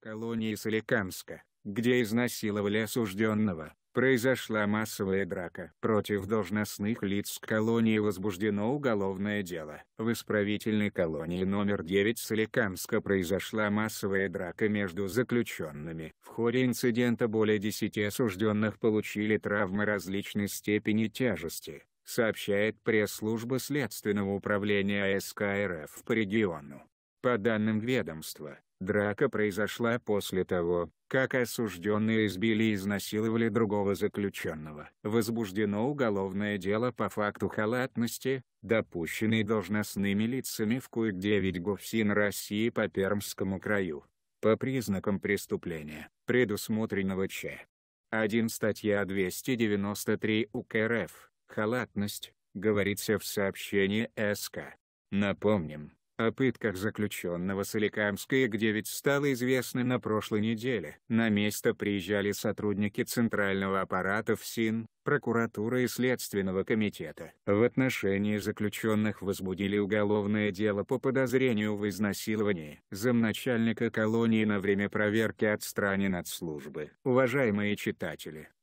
колонии Соликамска, где изнасиловали осужденного, произошла массовая драка. Против должностных лиц колонии возбуждено уголовное дело. В исправительной колонии номер 9 Соликамска произошла массовая драка между заключенными. В ходе инцидента более 10 осужденных получили травмы различной степени тяжести сообщает пресс-служба Следственного управления а СКРФ по региону. По данным ведомства, Драка произошла после того, как осужденные избили и изнасиловали другого заключенного. Возбуждено уголовное дело по факту халатности, допущенной должностными лицами в КУИК-9 ГУФСИН России по Пермскому краю. По признакам преступления, предусмотренного Ч. 1 статья 293 УК РФ «Халатность», говорится в сообщении СК. Напомним, о пытках заключенного Соликамская, где ведь стало известно на прошлой неделе. На место приезжали сотрудники Центрального аппарата ФСИН, прокуратура и Следственного комитета. В отношении заключенных возбудили уголовное дело по подозрению в изнасиловании. Замначальника колонии на время проверки отстранен от службы. Уважаемые читатели!